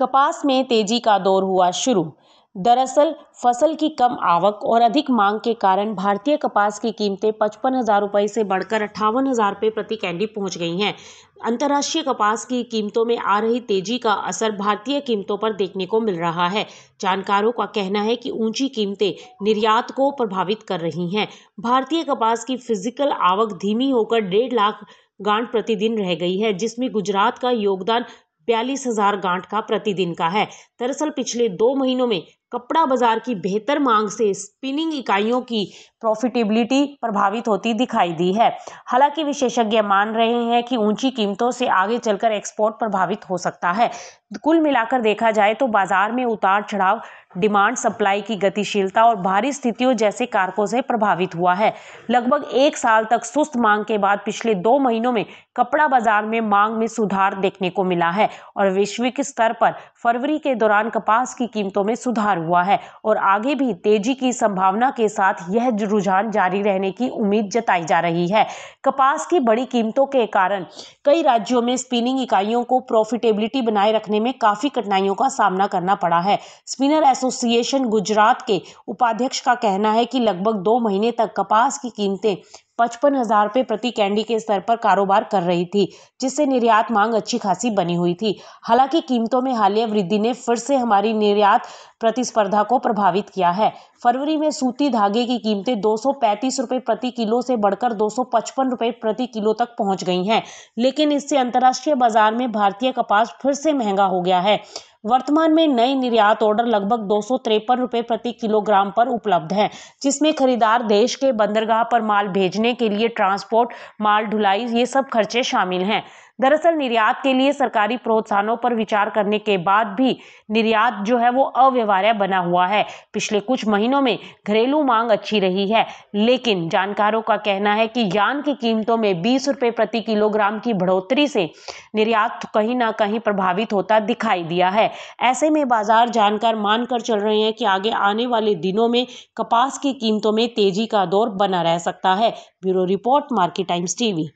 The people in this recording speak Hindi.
कपास में तेजी का दौर हुआ शुरू दरअसल फसल की कम आवक और अधिक मांग के कारण भारतीय कपास की कीमतें पचपन हज़ार रुपये से बढ़कर अट्ठावन हज़ार रुपये प्रति कैंडी पहुंच गई हैं अंतर्राष्ट्रीय कपास की कीमतों में आ रही तेजी का असर भारतीय कीमतों पर देखने को मिल रहा है जानकारों का कहना है कि ऊंची कीमतें निर्यात को प्रभावित कर रही हैं भारतीय कपास की फिजिकल आवक धीमी होकर डेढ़ लाख गांठ प्रतिदिन रह गई है जिसमें गुजरात का योगदान बयालीस हजार गांठ का प्रतिदिन का है दरअसल पिछले दो महीनों में कपड़ा बाजार की बेहतर मांग से स्पिनिंग इकाइयों की प्रॉफिटेबिलिटी प्रभावित होती दिखाई दी है हालांकि विशेषज्ञ मान रहे हैं कि ऊंची कीमतों से आगे चलकर एक्सपोर्ट प्रभावित हो सकता है कुल मिलाकर देखा जाए तो बाजार में उतार चढ़ाव डिमांड सप्लाई की गतिशीलता और भारी स्थितियों जैसे कारकों से प्रभावित हुआ है लगभग एक साल तक सुस्त मांग के बाद पिछले दो महीनों में कपड़ा बाजार में मांग में सुधार देखने को मिला है और वैश्विक स्तर पर फरवरी के दौरान कपास की कीमतों में सुधार हुआ है और आगे भी तेजी की संभावना के साथ यह रुझान जारी रहने की उम्मीद जताई जा रही है कपास की बड़ी कीमतों के कारण कई राज्यों में स्पिनिंग इकाइयों को प्रॉफिटेबिलिटी बनाए रखने में काफ़ी कठिनाइयों का सामना करना पड़ा है स्पिनर एसोसिएशन गुजरात के उपाध्यक्ष का कहना है कि लगभग दो महीने तक कपास की कीमतें पचपन हजार रुपये प्रति कैंडी के स्तर पर कारोबार कर रही थी जिससे निर्यात मांग अच्छी खासी बनी हुई थी हालांकि कीमतों में हालिया वृद्धि ने फिर से हमारी निर्यात प्रतिस्पर्धा को प्रभावित किया है फरवरी में सूती धागे की कीमतें दो सौ प्रति किलो से बढ़कर दो सौ प्रति किलो तक पहुंच गई हैं लेकिन इससे अंतर्राष्ट्रीय बाजार में भारतीय कपास फिर से महंगा हो गया है वर्तमान में नए निर्यात ऑर्डर लगभग दो रुपए प्रति किलोग्राम पर उपलब्ध हैं जिसमें खरीदार देश के बंदरगाह पर माल भेजने के लिए ट्रांसपोर्ट माल ढुलाई ये सब खर्चे शामिल हैं दरअसल निर्यात के लिए सरकारी प्रोत्साहनों पर विचार करने के बाद भी निर्यात जो है वो अव्यवहार्य बना हुआ है पिछले कुछ महीनों में घरेलू मांग अच्छी रही है लेकिन जानकारों का कहना है कि यान की कीमतों में बीस रुपये प्रति किलोग्राम की बढ़ोतरी से निर्यात कहीं ना कहीं प्रभावित होता दिखाई दिया है ऐसे में बाजार जानकार मानकर चल रहे हैं कि आगे आने वाले दिनों में कपास की कीमतों में तेजी का दौर बना रह सकता है bureau report Market Times TV